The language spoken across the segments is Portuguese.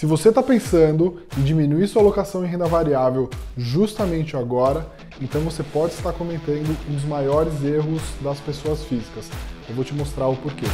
Se você está pensando em diminuir sua alocação em renda variável justamente agora, então você pode estar cometendo um dos maiores erros das pessoas físicas. Eu vou te mostrar o porquê.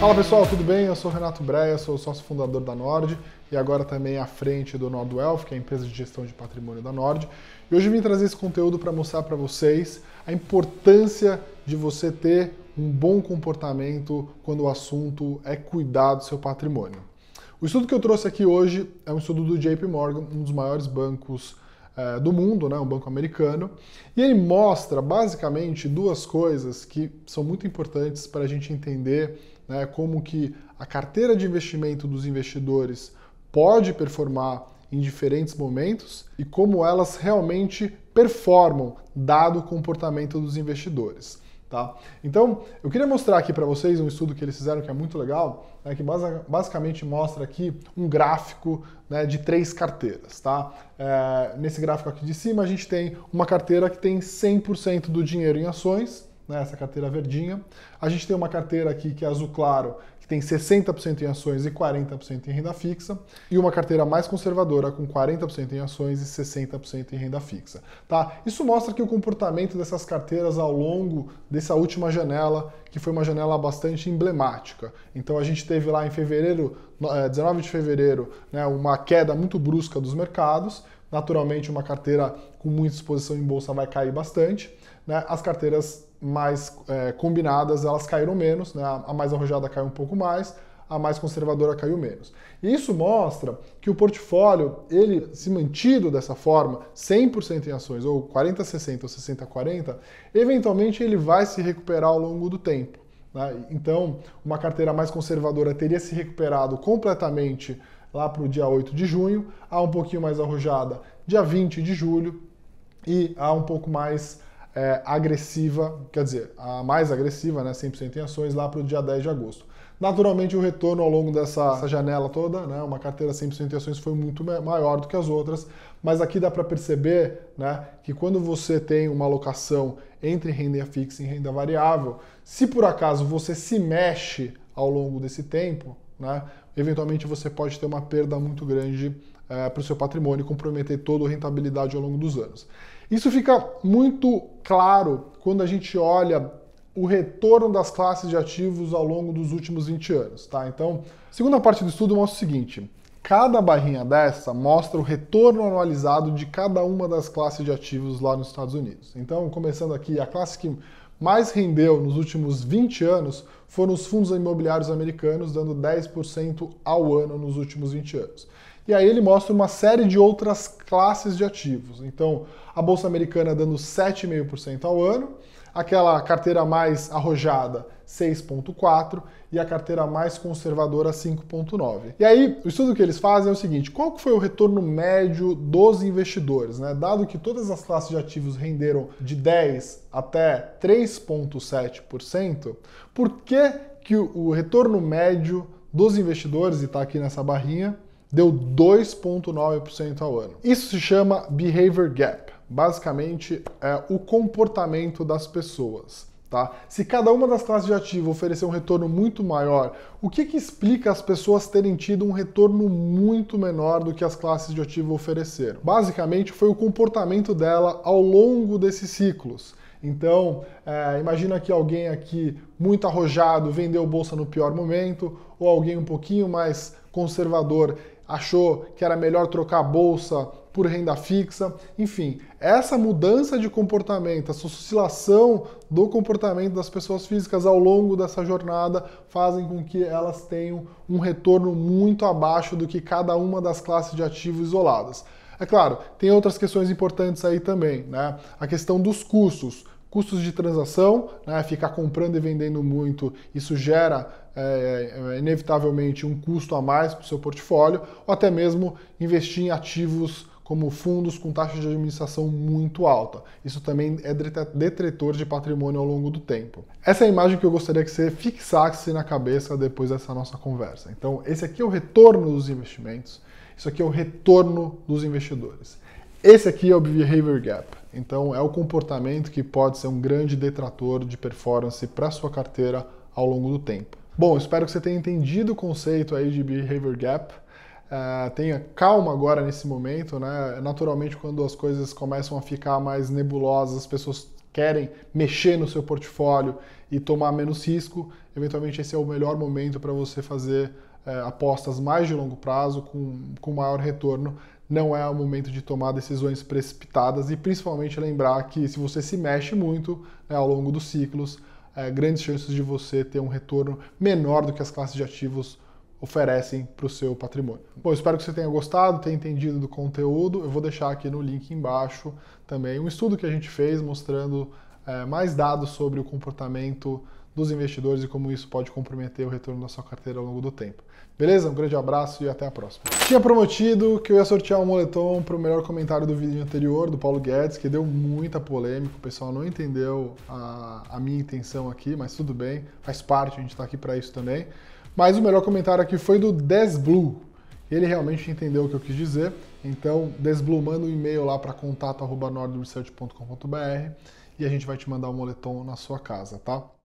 Fala pessoal, tudo bem? Eu sou Renato Breia, sou sócio fundador da Nord e agora também à frente do Nord Wealth, que é a empresa de gestão de patrimônio da Nord. E hoje vim trazer esse conteúdo para mostrar para vocês a importância de você ter um bom comportamento quando o assunto é cuidar do seu patrimônio. O estudo que eu trouxe aqui hoje é um estudo do JP Morgan, um dos maiores bancos eh, do mundo, né, um banco americano, e ele mostra basicamente duas coisas que são muito importantes para a gente entender né, como que a carteira de investimento dos investidores pode performar em diferentes momentos e como elas realmente performam dado o comportamento dos investidores. Tá? Então, eu queria mostrar aqui para vocês um estudo que eles fizeram que é muito legal, né, que basicamente mostra aqui um gráfico né, de três carteiras. Tá? É, nesse gráfico aqui de cima, a gente tem uma carteira que tem 100% do dinheiro em ações, né, essa carteira verdinha. A gente tem uma carteira aqui que é azul claro, que tem 60% em ações e 40% em renda fixa, e uma carteira mais conservadora com 40% em ações e 60% em renda fixa. Tá? Isso mostra que o comportamento dessas carteiras ao longo dessa última janela, que foi uma janela bastante emblemática. Então a gente teve lá em fevereiro, 19 eh, de fevereiro, né, uma queda muito brusca dos mercados. Naturalmente, uma carteira com muita exposição em bolsa vai cair bastante. Né? As carteiras mais é, combinadas elas caíram menos, né? a mais arrojada caiu um pouco mais, a mais conservadora caiu menos. E isso mostra que o portfólio, ele se mantido dessa forma, 100% em ações, ou 40-60 ou 60-40, eventualmente ele vai se recuperar ao longo do tempo. Né? Então, uma carteira mais conservadora teria se recuperado completamente lá para o dia 8 de junho, a um pouquinho mais arrojada dia 20 de julho e a um pouco mais é, agressiva, quer dizer, a mais agressiva, né, 100% em ações, lá para o dia 10 de agosto. Naturalmente, o retorno ao longo dessa janela toda, né, uma carteira 100% em ações foi muito maior do que as outras, mas aqui dá para perceber né, que quando você tem uma alocação entre renda fixa e renda variável, se por acaso você se mexe ao longo desse tempo, né? Eventualmente você pode ter uma perda muito grande é, eh, para o seu patrimônio e comprometer toda a rentabilidade ao longo dos anos. Isso fica muito claro quando a gente olha o retorno das classes de ativos ao longo dos últimos 20 anos. Tá? Então, segunda parte do estudo mostra o seguinte: cada barrinha dessa mostra o retorno anualizado de cada uma das classes de ativos lá nos Estados Unidos. Então, começando aqui, a classe que mais rendeu nos últimos 20 anos foram os fundos imobiliários americanos, dando 10% ao ano nos últimos 20 anos. E aí ele mostra uma série de outras classes de ativos. Então, a Bolsa Americana dando 7,5% ao ano, Aquela carteira mais arrojada, 6.4 e a carteira mais conservadora 5.9. E aí, o estudo que eles fazem é o seguinte, qual que foi o retorno médio dos investidores, né? Dado que todas as classes de ativos renderam de 10 até 3.7%, por que que o retorno médio dos investidores, e está aqui nessa barrinha, deu 2,9% ao ano. Isso se chama behavior gap basicamente é o comportamento das pessoas. Tá? Se cada uma das classes de ativo oferecer um retorno muito maior, o que, que explica as pessoas terem tido um retorno muito menor do que as classes de ativo ofereceram? Basicamente, foi o comportamento dela ao longo desses ciclos. Então, é, imagina que alguém aqui muito arrojado vendeu bolsa no pior momento, ou alguém um pouquinho mais conservador achou que era melhor trocar bolsa por renda fixa, enfim, essa mudança de comportamento, essa oscilação do comportamento das pessoas físicas ao longo dessa jornada fazem com que elas tenham um retorno muito abaixo do que cada uma das classes de ativos isoladas. É claro, tem outras questões importantes aí também, né? A questão dos custos custos de transação, né? ficar comprando e vendendo muito, isso gera é, é inevitavelmente um custo a mais para o seu portfólio, ou até mesmo investir em ativos como fundos com taxa de administração muito alta. Isso também é detrator de patrimônio ao longo do tempo. Essa é a imagem que eu gostaria que você fixasse na cabeça depois dessa nossa conversa. Então, esse aqui é o retorno dos investimentos, isso aqui é o retorno dos investidores. Esse aqui é o behavior gap. Então, é o comportamento que pode ser um grande detrator de performance para sua carteira ao longo do tempo. Bom, espero que você tenha entendido o conceito aí de behavior gap. Uh, tenha calma agora nesse momento, né? Naturalmente, quando as coisas começam a ficar mais nebulosas, as pessoas querem mexer no seu portfólio e tomar menos risco. Eventualmente, esse é o melhor momento para você fazer uh, apostas mais de longo prazo com, com maior retorno. Não é o momento de tomar decisões precipitadas e principalmente lembrar que se você se mexe muito né, ao longo dos ciclos, é, grandes chances de você ter um retorno menor do que as classes de ativos oferecem para o seu patrimônio. Bom, espero que você tenha gostado, tenha entendido do conteúdo. Eu vou deixar aqui no link embaixo também um estudo que a gente fez mostrando é, mais dados sobre o comportamento dos investidores e como isso pode comprometer o retorno da sua carteira ao longo do tempo. Beleza? Um grande abraço e até a próxima. Tinha prometido que eu ia sortear um moletom para o melhor comentário do vídeo anterior, do Paulo Guedes, que deu muita polêmica, o pessoal não entendeu a, a minha intenção aqui, mas tudo bem, faz parte, a gente está aqui para isso também. Mas o melhor comentário aqui foi do Desblue. Ele realmente entendeu o que eu quis dizer. Então, Desblue, manda um e-mail lá para contato@nordresearch.com.br e a gente vai te mandar o um moletom na sua casa, tá?